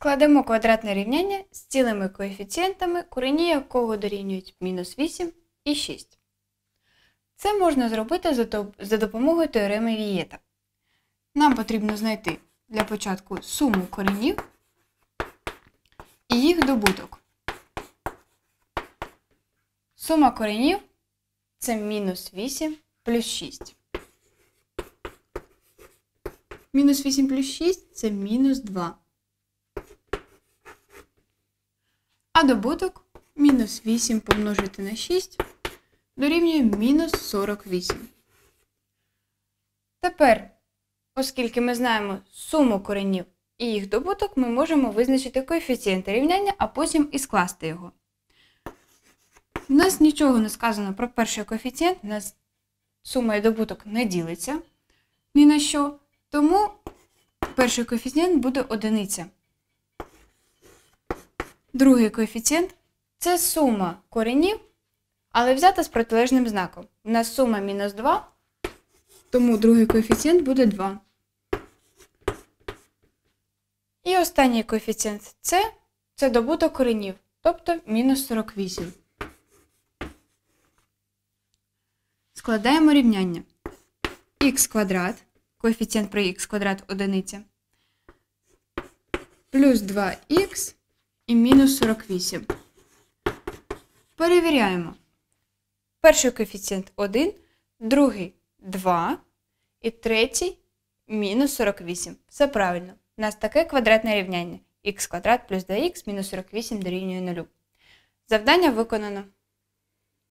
Складемо квадратне рівняння з цілими коефіцієнтами, корені якого дорівнюють мінус 8 і 6. Це можна зробити за допомогою теореми Вієта. Нам потрібно знайти для початку суму коренів і їх добуток. Сума коренів це мінус 8 плюс 6. Мінус 8 плюс 6 це мінус 2. А добуток мінус 8 помножити на 6 дорівнює мінус 48. Тепер, оскільки ми знаємо суму коренів і їх добуток, ми можемо визначити коефіцієнт рівняння, а потім і скласти його. У нас нічого не сказано про перший коефіцієнт, у нас сума і добуток не ділиться ні на що. Тому перший коефіцієнт буде одиниця. Другий коефіцієнт це сума коренів, але взята з протилежним знаком. У нас сума мінус 2, тому другий коефіцієнт буде 2. І останній коефіцієнт це, це добуток коренів, тобто мінус 48. Складаємо рівняння х квадрат, коефіцієнт про х квадрат одиниця, плюс 2х і мінус 48. Перевіряємо. Перший коефіцієнт 1, другий 2 і третій мінус 48. Все правильно. У нас таке квадратне рівняння х квадрат плюс 2х мінус 48 дорівнює нулю. Завдання виконано.